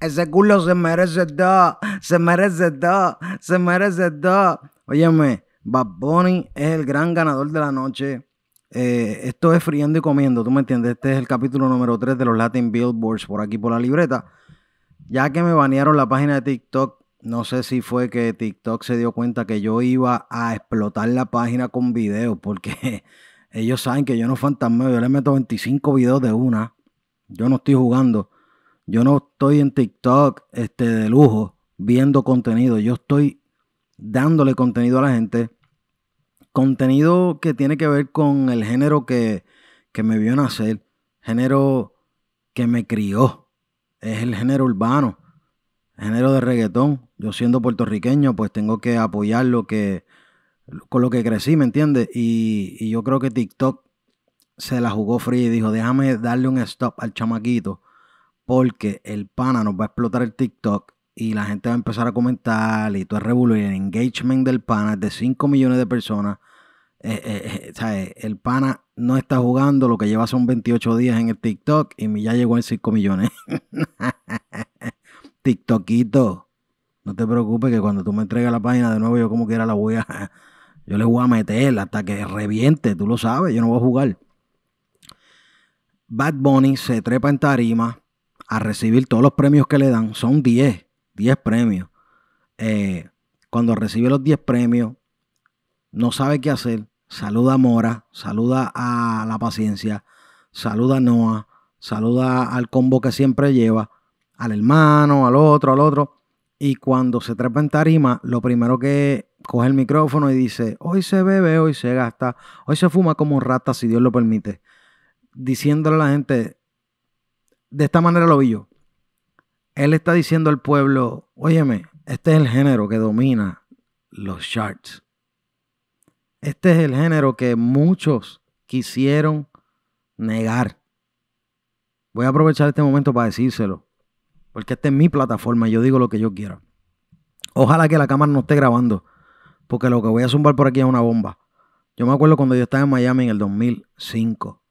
Ese culo se merece da, se merece da, se merece da. Óyeme, Bad Bunny es el gran ganador de la noche. Eh, esto es friendo y comiendo, ¿tú me entiendes? Este es el capítulo número 3 de los Latin Billboards por aquí por la libreta. Ya que me banearon la página de TikTok, no sé si fue que TikTok se dio cuenta que yo iba a explotar la página con videos, porque ellos saben que yo no fantasmeo, yo les meto 25 videos de una. Yo no estoy jugando. Yo no estoy en TikTok este, de lujo viendo contenido. Yo estoy dándole contenido a la gente. Contenido que tiene que ver con el género que, que me vio nacer. Género que me crió. Es el género urbano. Género de reggaetón. Yo siendo puertorriqueño, pues tengo que apoyar lo que, con lo que crecí, ¿me entiendes? Y, y yo creo que TikTok se la jugó fría y dijo, déjame darle un stop al chamaquito porque el pana nos va a explotar el TikTok y la gente va a empezar a comentar y todo es revuelo el engagement del pana es de 5 millones de personas. Eh, eh, eh, el pana no está jugando, lo que lleva son 28 días en el TikTok y ya llegó en 5 millones. TikTokito, no te preocupes que cuando tú me entregas la página de nuevo, yo como quiera la voy a. Yo le voy a meter hasta que reviente, tú lo sabes, yo no voy a jugar. Bad Bunny se trepa en tarima a recibir todos los premios que le dan, son 10, 10 premios. Eh, cuando recibe los 10 premios, no sabe qué hacer, saluda a Mora, saluda a la paciencia, saluda a Noah, saluda al combo que siempre lleva, al hermano, al otro, al otro. Y cuando se trepa en tarima, lo primero que coge el micrófono y dice, hoy se bebe, hoy se gasta, hoy se fuma como rata, si Dios lo permite. Diciéndole a la gente, de esta manera lo vi yo. Él está diciendo al pueblo, óyeme, este es el género que domina los charts. Este es el género que muchos quisieron negar. Voy a aprovechar este momento para decírselo, porque esta es mi plataforma, y yo digo lo que yo quiera. Ojalá que la cámara no esté grabando, porque lo que voy a zumbar por aquí es una bomba. Yo me acuerdo cuando yo estaba en Miami en el 2005,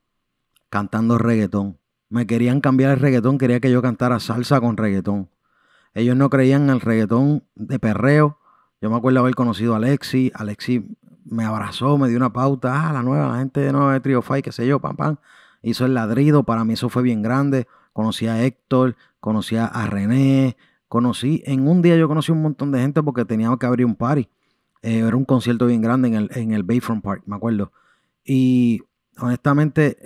cantando reggaetón. Me querían cambiar el reggaetón, quería que yo cantara salsa con reggaetón. Ellos no creían en el reggaetón de perreo. Yo me acuerdo haber conocido a Alexi. Alexi me abrazó, me dio una pauta. Ah, la nueva, la gente de nueva de Trio qué sé yo, pam, pam. Hizo el ladrido. Para mí eso fue bien grande. Conocí a Héctor, conocí a René. Conocí, en un día yo conocí un montón de gente porque teníamos que abrir un party. Eh, era un concierto bien grande en el, en Bayfront Park, me acuerdo. Y honestamente,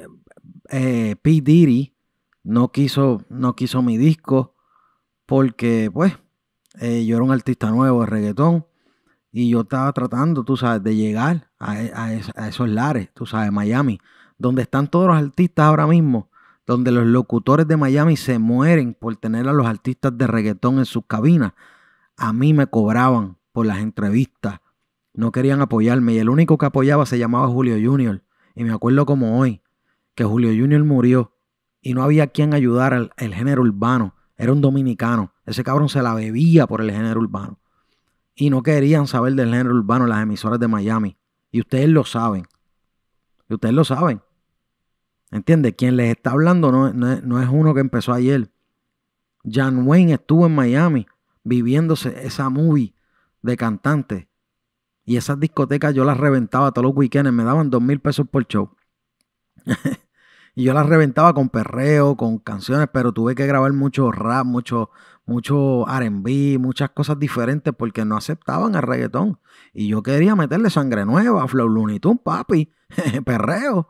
eh, P. Diddy no quiso, no quiso mi disco porque pues eh, yo era un artista nuevo de reggaetón y yo estaba tratando, tú sabes, de llegar a, e, a esos lares, tú sabes, Miami, donde están todos los artistas ahora mismo, donde los locutores de Miami se mueren por tener a los artistas de reggaetón en sus cabinas. A mí me cobraban por las entrevistas, no querían apoyarme y el único que apoyaba se llamaba Julio Junior. Y me acuerdo como hoy, que Julio Junior murió y no había quien ayudar al el género urbano. Era un dominicano. Ese cabrón se la bebía por el género urbano. Y no querían saber del género urbano las emisoras de Miami. Y ustedes lo saben. Y ustedes lo saben. ¿Entiendes? Quien les está hablando no, es uno que empezó ayer. Jan Wayne estuvo en Miami viviéndose esa movie de cantante. Y esas discotecas yo las reventaba todos los weekends. Me daban dos mil pesos por show. Y yo la reventaba con perreo, con canciones, pero tuve que grabar mucho rap, mucho, mucho RB, muchas cosas diferentes porque no aceptaban el reggaetón. Y yo quería meterle sangre nueva, Flow Looney Tunes, papi, perreo.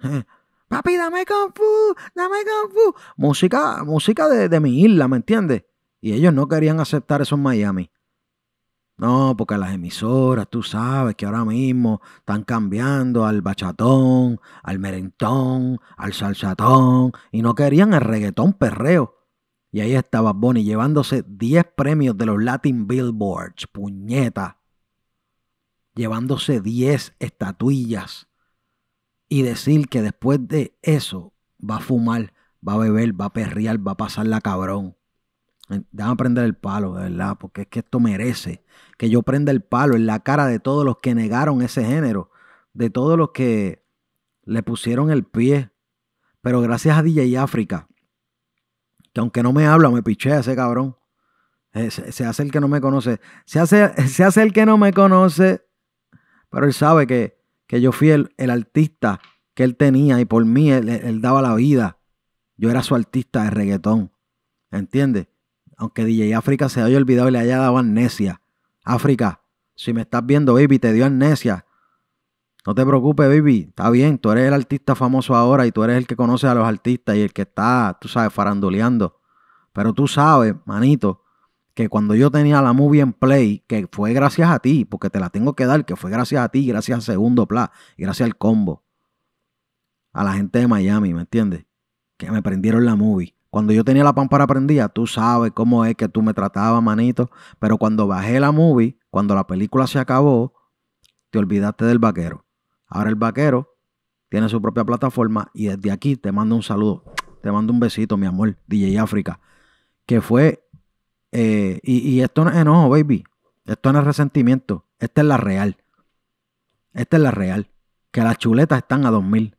papi, dame Kung Fu, dame Kung Música, música de, de mi isla, ¿me entiendes? Y ellos no querían aceptar eso en Miami. No, porque las emisoras, tú sabes que ahora mismo están cambiando al bachatón, al merentón, al salsatón, y no querían el reggaetón perreo. Y ahí estaba Bonnie llevándose 10 premios de los Latin Billboards, puñeta. Llevándose 10 estatuillas. Y decir que después de eso va a fumar, va a beber, va a perrear, va a pasar la cabrón. Eh, déjame prender el palo, de verdad, porque es que esto merece que yo prenda el palo en la cara de todos los que negaron ese género, de todos los que le pusieron el pie. Pero gracias a DJ África, que aunque no me habla, me pichea ese cabrón. Eh, se, hace el que no me conoce. Se hace, el que no me conoce, pero él sabe que, yo fui el, el, artista que él tenía y por mí él, él daba la vida. Yo era su artista de reggaetón. ¿Entiendes? Aunque DJ África se haya olvidado y le haya dado amnesia. África, si me estás viendo, baby, te dio amnesia. No te preocupes, baby. Está bien, tú eres el artista famoso ahora y tú eres el que conoce a los artistas y el que está, tú sabes, faranduleando. Pero tú sabes, manito, que cuando yo tenía la movie en play, que fue gracias a ti, porque te la tengo que dar, que fue gracias a ti, gracias a Segundo Pla, y gracias al combo. A la gente de Miami, ¿me entiendes? Que me prendieron la movie. Cuando yo tenía la pámpara prendida, tú sabes cómo es que tú me tratabas, manito. Pero cuando bajé la movie, cuando la película se acabó, te olvidaste del vaquero. Ahora el vaquero tiene su propia plataforma y desde aquí te mando un saludo. Te mando un besito, mi amor, DJ África. Que fue. Eh, y, esto no es enojo, baby. Esto no es resentimiento. Esta es la real. Esta es la real. Que las chuletas están a 2000.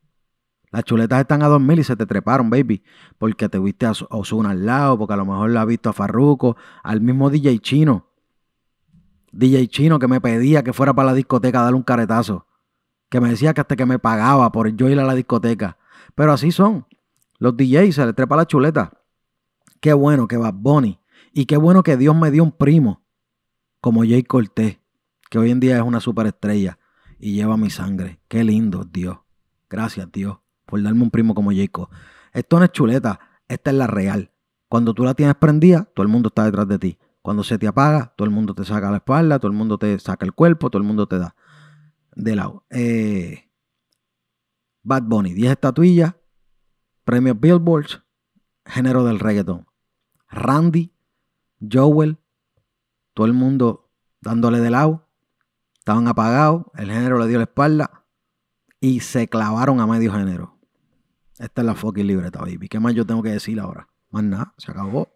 Las chuletas están a 2000 y se te treparon, baby. Porque te viste a Osuna al lado, porque a lo mejor la has visto a Farruko, al mismo DJ chino. DJ chino que me pedía que fuera para la discoteca a darle un caretazo. Que me decía que hasta que me pagaba por yo ir a la discoteca. Pero así son. Los DJs se les trepa la chuleta. Qué bueno que va Bonnie. Y qué bueno que Dios me dio un primo. Como Jay Cortés. Que hoy en día es una superestrella. Y lleva mi sangre. Qué lindo, Dios. Gracias, Dios por darme un primo como Jacob. Esto no es chuleta, esta es la real. Cuando tú la tienes prendida, todo el mundo está detrás de ti. Cuando se te apaga, todo el mundo te saca la espalda, todo el mundo te saca el cuerpo, todo el mundo te da de lado. Eh, Bad Bunny, 10 estatuillas, premios Billboard, género del reggaeton. Randy, Joel, todo el mundo dándole de lado. Estaban apagados, el género le dio la espalda y se clavaron a medio género. Esta es la fucking libreta, baby. ¿Qué más yo tengo que decir ahora? Más nada, se acabó.